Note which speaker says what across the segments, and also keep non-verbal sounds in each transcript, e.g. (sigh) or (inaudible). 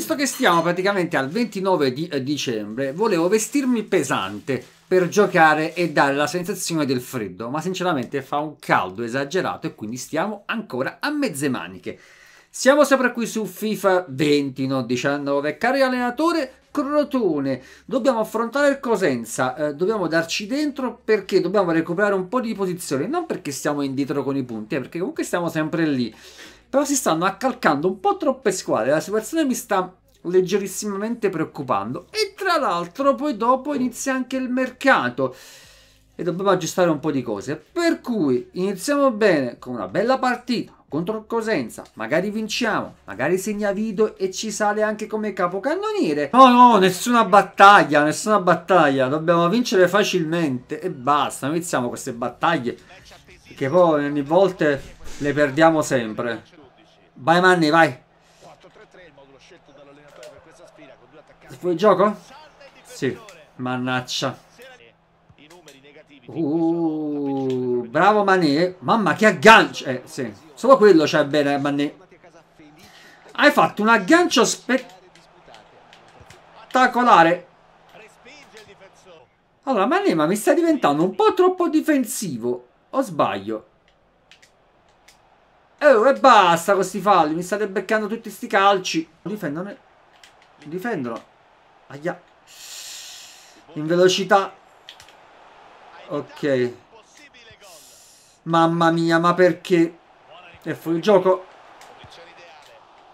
Speaker 1: visto che stiamo praticamente al 29 di eh, dicembre, volevo vestirmi pesante per giocare e dare la sensazione del freddo, ma sinceramente fa un caldo esagerato e quindi stiamo ancora a mezze maniche. Siamo sempre qui su FIFA 20, no 19. Cari allenatore, Crotone, dobbiamo affrontare il Cosenza, eh, dobbiamo darci dentro perché dobbiamo recuperare un po' di posizione, non perché stiamo indietro con i punti, eh, perché comunque stiamo sempre lì però si stanno accalcando un po' troppe squadre, la situazione mi sta leggerissimamente preoccupando e tra l'altro poi dopo inizia anche il mercato e dobbiamo aggiustare un po' di cose, per cui iniziamo bene con una bella partita contro Cosenza, magari vinciamo, magari segna Vido e ci sale anche come capocannoniere. No, no, nessuna battaglia, nessuna battaglia, dobbiamo vincere facilmente e basta, iniziamo queste battaglie che poi ogni volta le perdiamo sempre. Vai Manni, vai. 4-3-3 il modulo scelto dall'allenatore per questa sfida con due attaccanti. Fuori gioco? Sì, mannaccia. Uh, bravo Mané. Mamma che aggancio. Eh, sì. Solo quello c'è bene, Mané. Hai fatto un aggancio spettacolare. Allora, Mané, ma mi sta diventando un po' troppo difensivo. O sbaglio? Eh, oh, e basta con sti falli. Mi state beccando tutti questi calci. Difendono. Difendono. Aia. In velocità. Ok. Mamma mia, ma perché? È fuori gioco.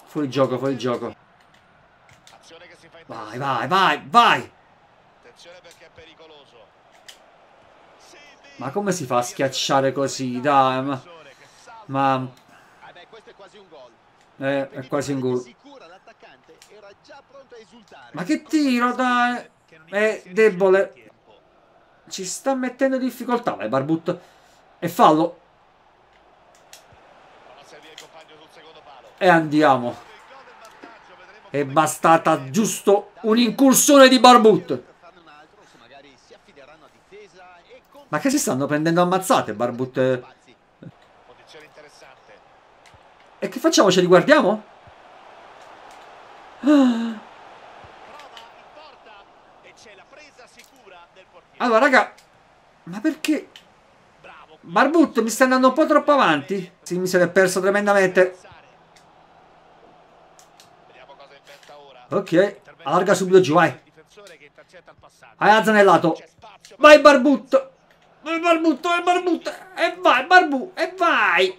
Speaker 1: Fuori gioco, fuori gioco. Vai, vai, vai, vai. Ma come si fa a schiacciare così? Dai, ma... Ma... Eh, è quasi in gol. Ma che tiro, dai! È debole. Ci sta mettendo in difficoltà, vai Barbut. E fallo. E andiamo. È bastata giusto un'incursione di Barbut. Ma che si stanno prendendo ammazzate Barbut e che facciamo? Ce li guardiamo? Allora, raga, ma perché? Barbut mi sta andando un po' troppo avanti. Sì, mi se l'è perso tremendamente. Ok, allarga subito giù, vai. Vai, alza nel lato. Vai, Barbut. Vai, Barbut, vai, Barbut. E vai, Barbu, e vai.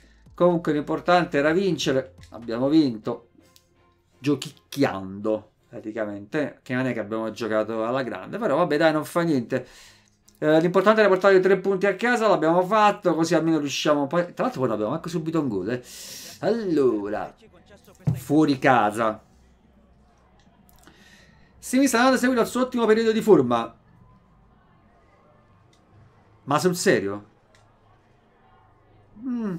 Speaker 1: Comunque l'importante era vincere, abbiamo vinto, giochicchiando praticamente, che non è che abbiamo giocato alla grande, però vabbè dai non fa niente. Eh, l'importante era portare i tre punti a casa, l'abbiamo fatto, così almeno riusciamo poi... Tra l'altro poi l'abbiamo anche subito un gol. Eh. Allora, fuori casa. Sinistra ha seguito il suo ottimo periodo di forma. Ma sul serio? Mm.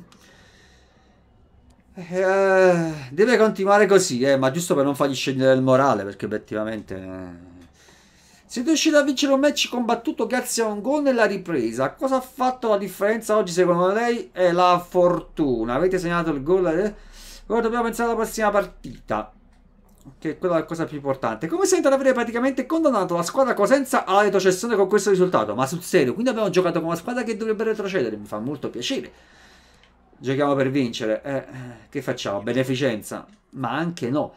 Speaker 1: Eh, deve continuare così, eh, ma giusto per non fargli scendere il morale, perché effettivamente... Eh. Siete riusciti a vincere un match combattuto grazie a un gol nella ripresa. Cosa ha fatto la differenza oggi secondo lei? È la fortuna. Avete segnato il gol? Eh? Ora dobbiamo pensare alla prossima partita. Che è quella la cosa più importante. Come sento ad avere praticamente condannato la squadra Cosenza alla retrocessione con questo risultato? Ma sul serio, quindi abbiamo giocato con una squadra che dovrebbe retrocedere. Mi fa molto piacere giochiamo per vincere, eh, eh, che facciamo? Beneficenza? Ma anche no.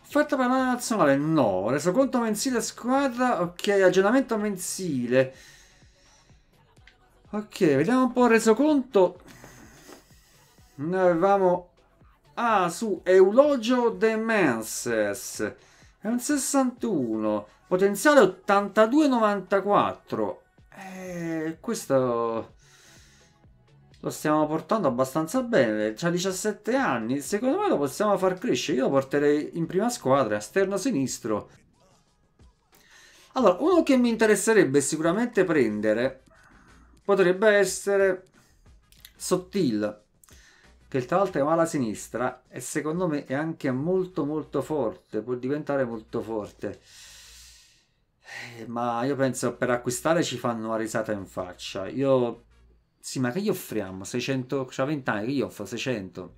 Speaker 1: fatto per la nazionale? No. Resoconto mensile squadra? Ok, aggiornamento mensile. Ok, vediamo un po' il resoconto. Noi avevamo... Ah, su Eulogio de Menses. È un 61. Potenziale 82 94 Eh, questo lo stiamo portando abbastanza bene. Ha 17 anni, secondo me lo possiamo far crescere. Io lo porterei in prima squadra, esterno sinistro. Allora, uno che mi interesserebbe sicuramente prendere potrebbe essere Sottil, che tra l'altro è un'ala sinistra e secondo me è anche molto molto forte, può diventare molto forte. Eh, ma io penso per acquistare ci fanno una risata in faccia. Io sì, ma che gli offriamo? 600, c'ha cioè 20 anni, che gli offro 600?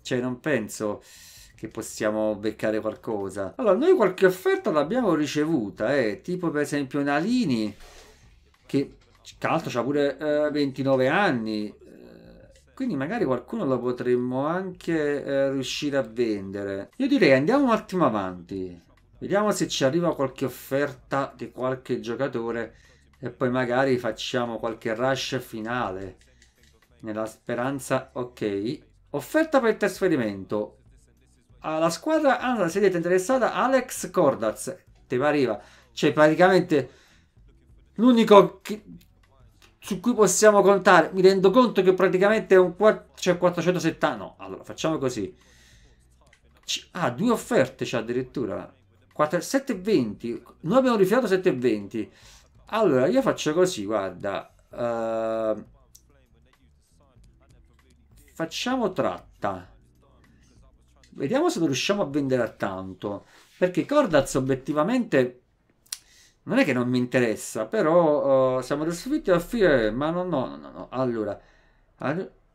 Speaker 1: Cioè, non penso che possiamo beccare qualcosa. Allora, noi qualche offerta l'abbiamo ricevuta, eh, tipo per esempio Nalini, che tra l'altro ha pure eh, 29 anni, eh. quindi magari qualcuno lo potremmo anche eh, riuscire a vendere. Io direi andiamo un attimo avanti, vediamo se ci arriva qualche offerta di qualche giocatore e poi magari facciamo qualche rush finale nella speranza ok offerta per il trasferimento alla squadra ah, la interessata Alex Cordaz te pareva cioè praticamente l'unico che, su cui possiamo contare mi rendo conto che praticamente è un cioè 470 no allora facciamo così C ah due offerte c'è addirittura 4, 720 noi abbiamo rifiutato 720 allora, io faccio così, guarda. Uh, facciamo tratta. Vediamo se riusciamo a vendere a tanto. Perché Cordaz obiettivamente non è che non mi interessa, però uh, siamo riusciti a offrire... Ma no, no, no, no. Allora,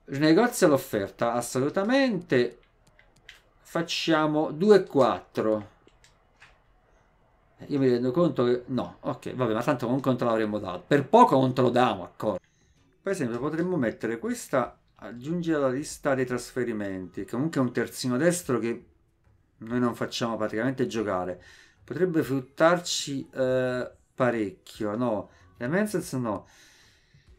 Speaker 1: negozia l'offerta, assolutamente. Facciamo 2 4. Io mi rendo conto che... No, ok, vabbè, ma tanto comunque non te l'avremmo dato. Per poco non te lo davo, accordo. Per esempio potremmo mettere questa, aggiungere alla lista dei trasferimenti, comunque è un terzino destro che noi non facciamo praticamente giocare. Potrebbe fruttarci eh, parecchio, no? Le Mensels no.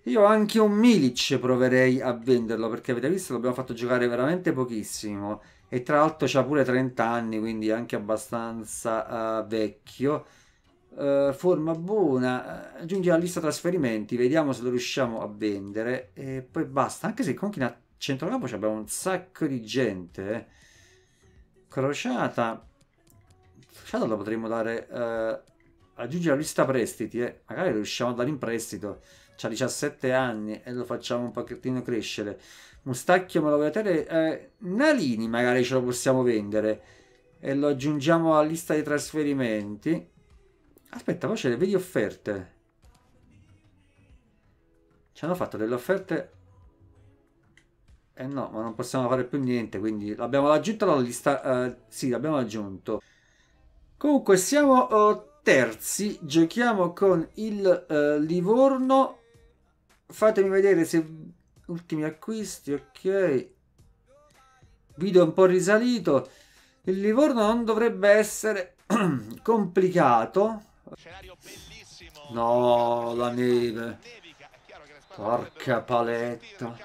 Speaker 1: Io anche un Milic proverei a venderlo, perché avete visto l'abbiamo fatto giocare veramente pochissimo e tra l'altro c'ha pure 30 anni, quindi anche abbastanza uh, vecchio. Uh, forma buona, eh, aggiungi alla lista trasferimenti, vediamo se lo riusciamo a vendere e poi basta, anche se comunque in centrocampo abbiamo un sacco di gente. Crociata, Crociata la potremmo dare, uh, aggiungi alla lista prestiti, eh. magari riusciamo a dare in prestito, c'ha 17 anni e lo facciamo un pochettino crescere. Mustacchio me lo vedete? Eh, Nalini magari ce lo possiamo vendere. E lo aggiungiamo alla lista dei trasferimenti. Aspetta, poi ce le vedi offerte. Ci hanno fatto delle offerte. Eh no, ma non possiamo fare più niente, quindi l'abbiamo aggiunto alla lista... Eh, sì, l'abbiamo aggiunto. Comunque siamo oh, terzi, giochiamo con il eh, Livorno. Fatemi vedere se ultimi acquisti, ok. Video un po' risalito. Il Livorno non dovrebbe essere (clears throat) complicato. No, la neve. Porca paletta.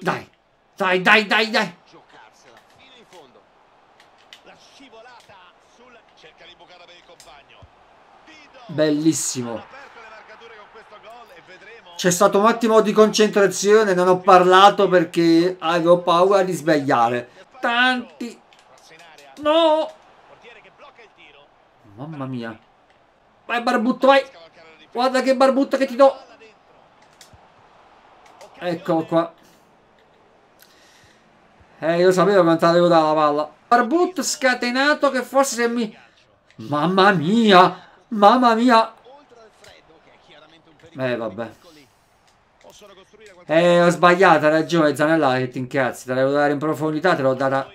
Speaker 1: Dai, dai, dai, dai, dai. Bellissimo. C'è stato un attimo di concentrazione, non ho parlato perché avevo paura di sbagliare. Tanti. No! Mamma mia. Vai Barbutto, vai! Guarda che Barbutto che ti do! Eccolo qua. Eh, io sapevo quanto avevo dato la palla. Barbutto scatenato che forse mi... Mamma mia! Mamma mia! Eh, vabbè. Eh, ho sbagliato, hai ragione Zanella che ti incazzi. Te l'avevo devo dare in profondità, te l'ho data...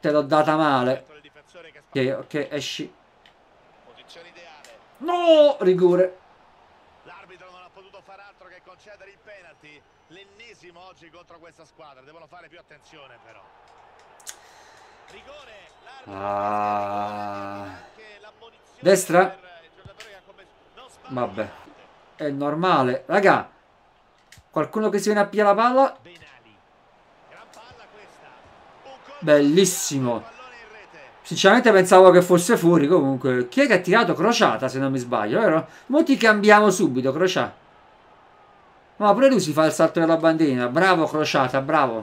Speaker 1: Te l'ho data male. Ok, ok, esci. No, rigore. L'arbitro non ha potuto far altro che concedere il penalty. L'ennesimo oggi contro questa squadra. Devono fare più attenzione però. Ah. Destra. Vabbè. È normale. Raga. Qualcuno che si viene a pigliare la palla. Bellissimo. Sinceramente pensavo che fosse fuori comunque. Chi è che ha tirato? Crociata se non mi sbaglio, vero? Mo ti cambiamo subito, Crociata. Ma pure lui si fa il salto della bandina. Bravo Crociata, bravo.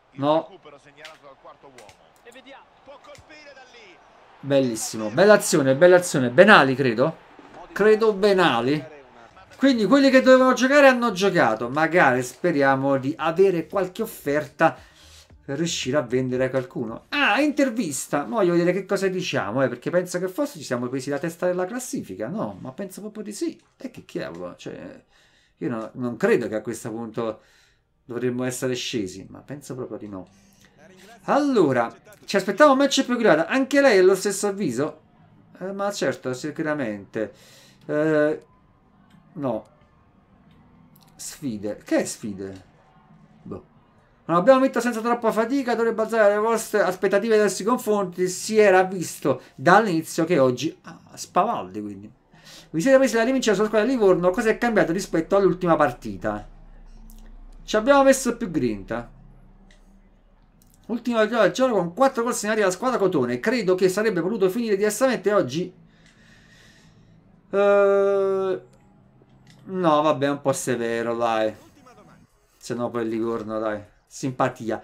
Speaker 1: No. Bellissimo, bella azione, bella azione. Benali, credo. Credo Benali. Quindi quelli che dovevano giocare hanno giocato. Magari speriamo di avere qualche offerta per riuscire a vendere a qualcuno. Ah, intervista. Ma voglio vedere che cosa diciamo, eh, perché penso che forse ci siamo presi la testa della classifica. No, ma penso proprio di sì. E che cavolo, cioè, io no, non credo che a questo punto dovremmo essere scesi, ma penso proprio di no. Allora, ci aspettava un match più grado. Anche lei è lo stesso avviso? Eh, ma certo, sicuramente. Eh, no. Sfide. Che sfide? Boh. Non abbiamo vinto senza troppa fatica, dovrebbe alzare le vostre aspettative verso nostri confronti. Si era visto dall'inizio che oggi... Ah, spavaldi quindi. Vi siete presi la rivincita sulla squadra di Livorno, cosa è cambiato rispetto all'ultima partita? Ci abbiamo messo più grinta. Ultima giornata del giorno con 4 gol segnati alla squadra Cotone. Credo che sarebbe voluto finire diversamente oggi. Uh, no, vabbè, è un po' severo, dai. Se no poi il Livorno, dai. Simpatia.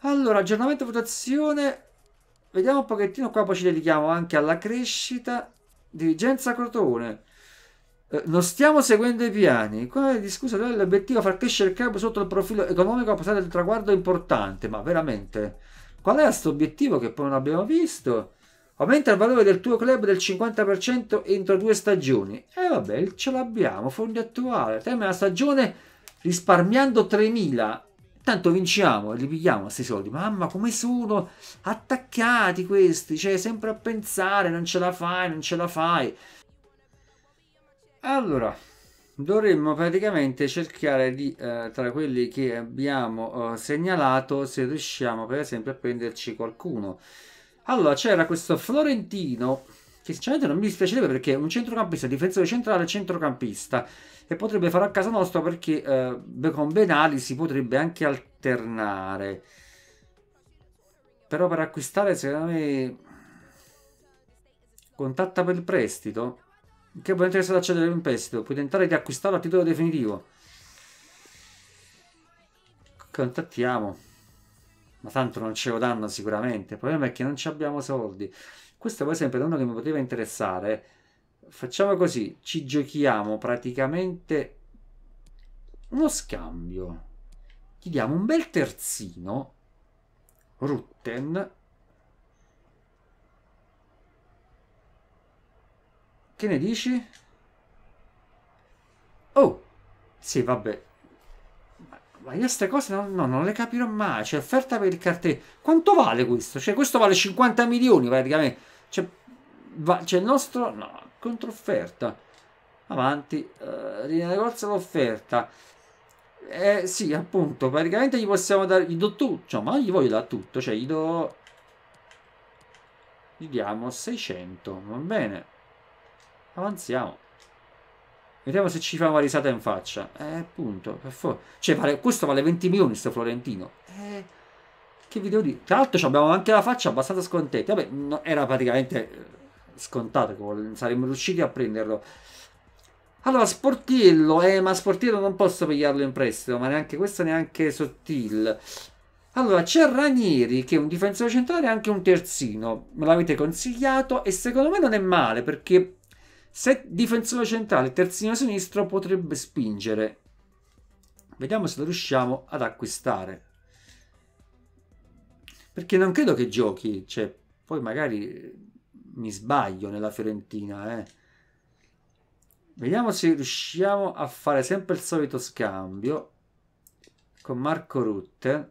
Speaker 1: Allora, aggiornamento votazione. Vediamo un pochettino qua, poi ci dedichiamo anche alla crescita. Dirigenza Crotone. Eh, non stiamo seguendo i piani. Qua è discusso l'obiettivo far crescere il club sotto il profilo economico a passare del traguardo importante, ma veramente qual è questo obiettivo che poi non abbiamo visto? Aumenta il valore del tuo club del 50% entro due stagioni. E eh, vabbè, ce l'abbiamo, fondi attuale. Termina la stagione risparmiando 3.000. Tanto vinciamo, li pigliamo questi soldi. Mamma, come sono attaccati questi? Cioè, sempre a pensare, non ce la fai, non ce la fai. Allora, dovremmo praticamente cercare di, eh, tra quelli che abbiamo eh, segnalato, se riusciamo per esempio a prenderci qualcuno. Allora, c'era questo Florentino, che sinceramente non mi dispiacerebbe perché è un centrocampista, difensore centrale, centrocampista, e potrebbe fare a casa nostra perché eh, con Benali si potrebbe anche alternare. Però per acquistare, secondo me... Contatta per il prestito? che può interessare ad accedere in prestito, puoi tentare di acquistarlo a titolo definitivo. Contattiamo. Ma tanto non ce lo danno sicuramente. Il problema è che non ci abbiamo soldi. Questo per esempio è uno che mi poteva interessare. Facciamo così, ci giochiamo praticamente uno scambio. Gli diamo un bel terzino, Rutten, Che ne dici? Oh, sì, vabbè. Ma io queste cose no, no, non le capirò mai. C'è cioè, offerta per il cartello. Quanto vale questo? Cioè, questo vale 50 milioni praticamente. C'è, cioè, va, c'è cioè, il nostro... No, controfferta. Avanti. Uh, eh, Rinegozia l'offerta. Eh, sì, appunto, praticamente gli possiamo dare... Gli do tutto, cioè, ma gli voglio dare tutto. Cioè, gli do... Gli diamo 600, va bene. Avanziamo. Vediamo se ci fa una risata in faccia. Eh, punto. Cioè, vale, questo vale 20 milioni, sto Florentino. Eh, che vi devo dire? Tra l'altro abbiamo anche la faccia abbastanza scontenta. Vabbè, no, era praticamente eh, scontato che saremmo riusciti a prenderlo. Allora, Sportiello. Eh, ma Sportiello non posso pigliarlo in prestito, ma neanche questo neanche Sottil. Allora, c'è Ranieri, che è un difensore centrale e anche un terzino. Me l'avete consigliato e secondo me non è male, perché se difensore centrale, terzino sinistro, potrebbe spingere. Vediamo se lo riusciamo ad acquistare. Perché non credo che giochi, cioè, poi magari eh, mi sbaglio nella Fiorentina, eh. Vediamo se riusciamo a fare sempre il solito scambio con Marco Rutte.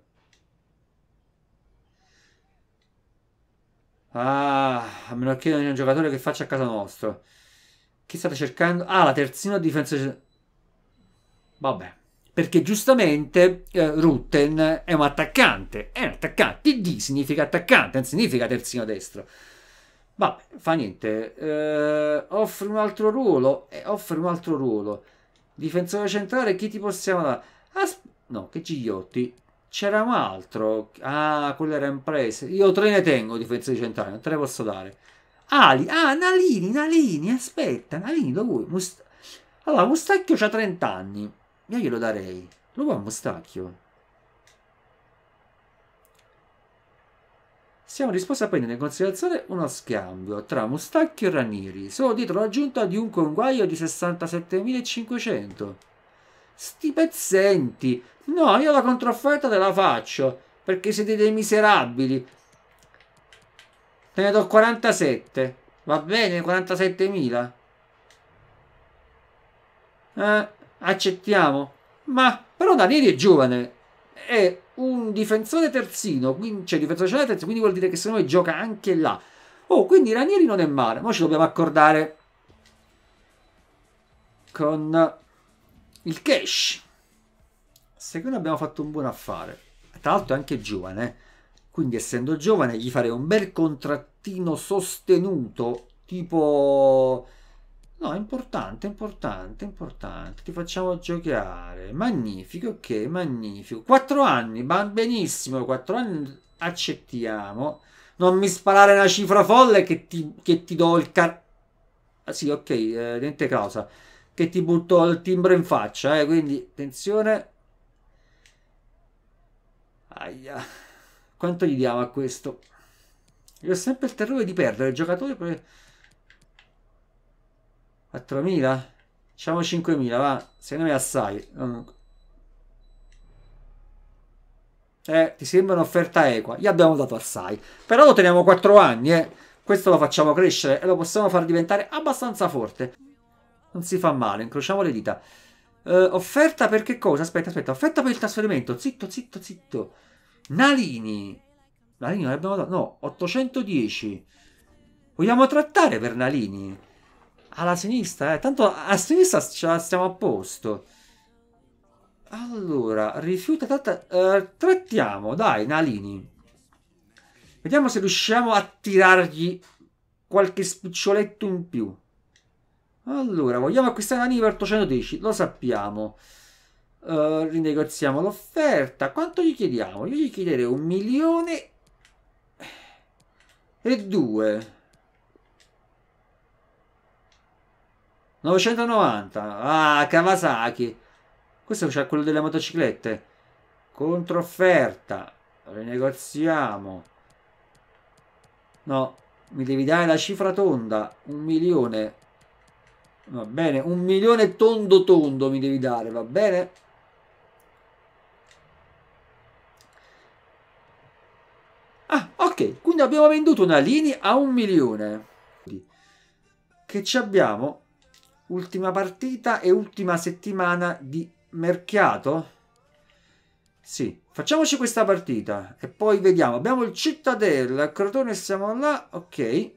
Speaker 1: Ah, a meno che non sia un giocatore che faccia a casa nostra. Chi stava cercando? Ah, la terzina difensa. Vabbè. Perché giustamente eh, Rutten è un attaccante. È un attaccante. TD significa attaccante, non significa terzino destro. Vabbè, fa niente. Eh, offre un altro ruolo. Eh, offre un altro ruolo. Difensore centrale, chi ti possiamo dare? Asp- no, che Gigliotti. C'era un altro. Ah, quello era in presa. Io tre ne tengo difensore centrale. non te ne posso dare. Ali, ah, Nalini, Nalini, aspetta, Nalini dov'è? Must... Allora, Mustacchio c'ha 30 anni, io glielo darei. Lo vuoi Mustacchio? Siamo disposti a prendere in considerazione uno scambio tra Mustacchio e Ranieri, solo dietro l'aggiunta di un conguaglio di 67.500. Sti pezzenti! No, io la controfferta te la faccio, perché siete dei miserabili. Te ne do 47. Va bene, 47.000. Eh, accettiamo. Ma però Danieri è giovane. È un difensore terzino, quindi, cioè difensore centrale terzino, quindi vuol dire che secondo me gioca anche là. Oh, quindi Ranieri non è male. Ora ci dobbiamo accordare con il cash. Secondo me abbiamo fatto un buon affare. Tra l'altro è anche giovane, eh. Quindi essendo giovane gli farei un bel contrattino sostenuto, tipo... No, importante, importante, importante. Ti facciamo giocare. Magnifico, ok, magnifico. 4 anni, va benissimo. 4 anni accettiamo. Non mi sparare una cifra folle che ti, che ti do il car... Ah, sì, ok, eh, niente causa. Che ti butto il timbro in faccia, eh. Quindi, attenzione. Aia. Quanto gli diamo a questo? Io ho sempre il terrore di perdere il giocatore per... 4.000? Diciamo 5.000, va. se Secondo è assai. Eh, ti sembra un'offerta equa. Gli abbiamo dato assai. Però lo teniamo 4 anni, eh. Questo lo facciamo crescere e lo possiamo far diventare abbastanza forte. Non si fa male, incrociamo le dita. Eh, offerta per che cosa? Aspetta, aspetta. Offerta per il trasferimento. Zitto, zitto, zitto. Nalini. Nalini l'abbiamo dato. No, 810. Vogliamo trattare per Nalini? Alla sinistra, eh. Tanto a sinistra ce la stiamo a posto. Allora, rifiuta, tratta, eh, trattiamo, dai, Nalini. Vediamo se riusciamo a tirargli qualche spiccioletto in più. Allora, vogliamo acquistare Nalini per 810, lo sappiamo. Uh, rinegoziamo l'offerta. Quanto gli chiediamo? Io gli chiederei un milione e due. 990. Ah, Kawasaki. Questo c'è quello delle motociclette. Controfferta. Rinegoziamo. No, mi devi dare la cifra tonda. Un milione. Va bene, un milione tondo tondo mi devi dare, va bene? Ok, quindi abbiamo venduto una linea a un milione. Che ci abbiamo? Ultima partita e ultima settimana di mercato? Sì, facciamoci questa partita e poi vediamo. Abbiamo il Cittadella, Crotone siamo là, ok.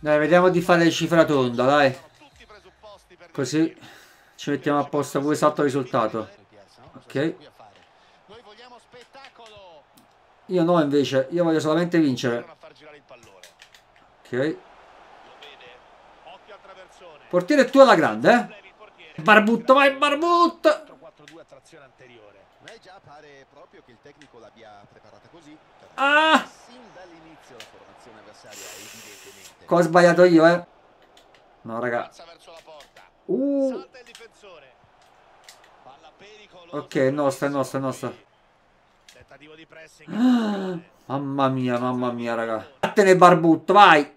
Speaker 1: Dai, vediamo di fare cifra tonda, dai. Così ci mettiamo a posto pure esatto risultato. Ok. Io no invece, io voglio solamente vincere. Ok. Portiere tu alla grande, eh? Barbutto, vai Barbutto! Ah! Cosa ho sbagliato io, eh? No, raga. Uh. Ok, è nostra, è nostra, è nostra. Ah, mamma mia, mamma mia, raga. Vattene barbutto, vai.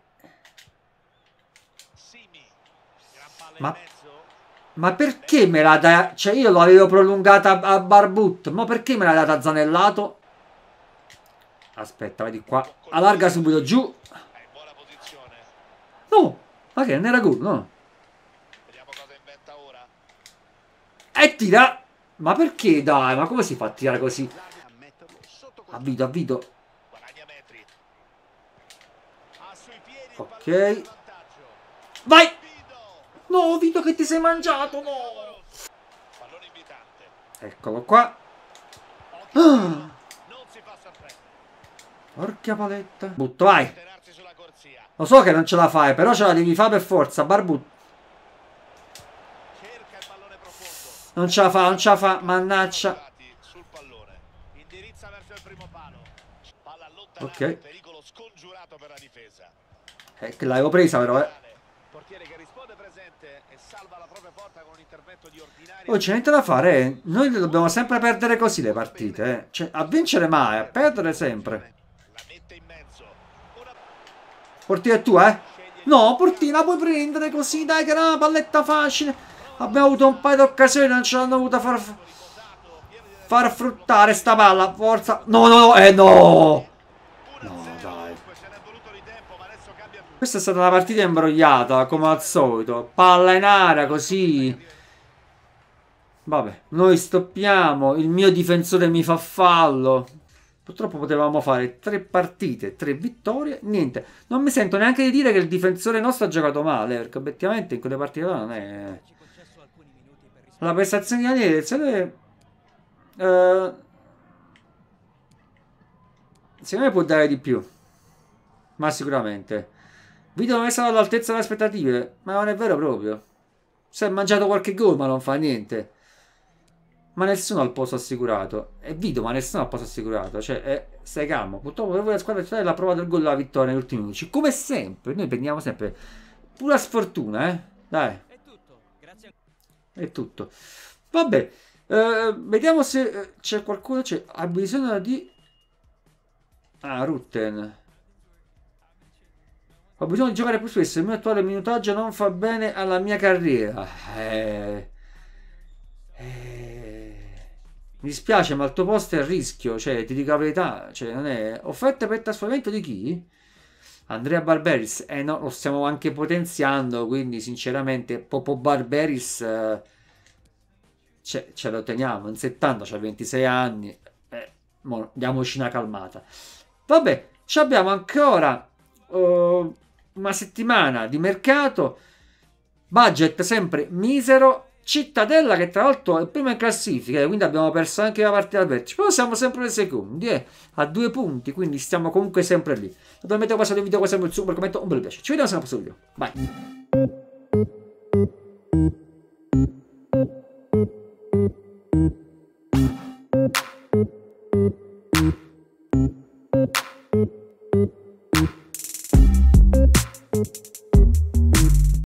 Speaker 1: Ma, cioè, ma, perché me l'ha data? Cioè, io l'avevo prolungata a, a barbutto, ma perché me l'ha data a Zanellato? Aspetta, vedi qua. Allarga subito giù. Eh, no, ma che non era gol, no? E tira. Ma perché dai? Ma come si fa a tirare così? avvito, avvito Ok. Vai! No, Vito che ti sei mangiato, no! Eccolo qua. Ah. Porca paletta. Butto, vai. Lo so che non ce la fai, però ce la devi fare per forza, Barbut. Non ce la fa, non ce la fa, mannaccia. Ok. Pericolo scongiurato per la difesa. Eh, l'avevo presa però, eh. Oh, c'è niente da fare. Eh. Noi dobbiamo sempre perdere così le partite. Eh. Cioè, a vincere mai, a perdere sempre. Portiere tu, eh? No, portina puoi prendere così, dai, che era una palletta facile. Abbiamo avuto un paio di occasioni, non ce l'hanno dovuta far, far fruttare sta palla. Forza. No, no, no, eh no! Questa è stata una partita imbrogliata, come al solito. Palla in aria, così. Vabbè, noi stoppiamo. Il mio difensore mi fa fallo. Purtroppo potevamo fare tre partite, tre vittorie, niente. Non mi sento neanche di dire che il difensore nostro ha giocato male, perché obiettivamente in quelle partite non è... La prestazione di Daniele, eh, secondo me può dare di più. Ma sicuramente. Vito non è stato all'altezza delle aspettative, ma non è vero proprio. Si è mangiato qualche gol, ma non fa niente. Ma nessuno ha il posto assicurato. È Vito, ma nessuno ha il posto assicurato. Cioè, è, eh, stai calmo. Purtroppo per voi la squadra titolare la prova del gol della vittoria negli ultimi 11. Come sempre, noi prendiamo sempre pura sfortuna, eh. Dai. È tutto. Grazie. È tutto. Vabbè. Eh, vediamo se eh, c'è qualcuno. C'è, ha bisogno di... Ah, Rutten. Ho bisogno di giocare più spesso. Il mio attuale minutaggio non fa bene alla mia carriera. Ah, eh, eh, mi dispiace, ma il tuo posto è a rischio. Cioè, ti dico la verità. Cioè, non è... Offerta per trasferimento di chi? Andrea Barberis. Eh no, lo stiamo anche potenziando. Quindi, sinceramente, Popo Barberis. Eh, ce, ce lo teniamo. In 70, c'ha cioè 26 anni. Eh, mo, diamoci una calmata. Vabbè, ci abbiamo ancora. Uh, una settimana di mercato, budget sempre misero, Cittadella che tra l'altro è prima in classifica, quindi abbiamo perso anche la partita al vertice, però siamo sempre nei secondi, eh, a due punti, quindi stiamo comunque sempre lì. Naturalmente ho passato il video, questo è il super commento, un bel piace. Ci vediamo se prossimo video, bye!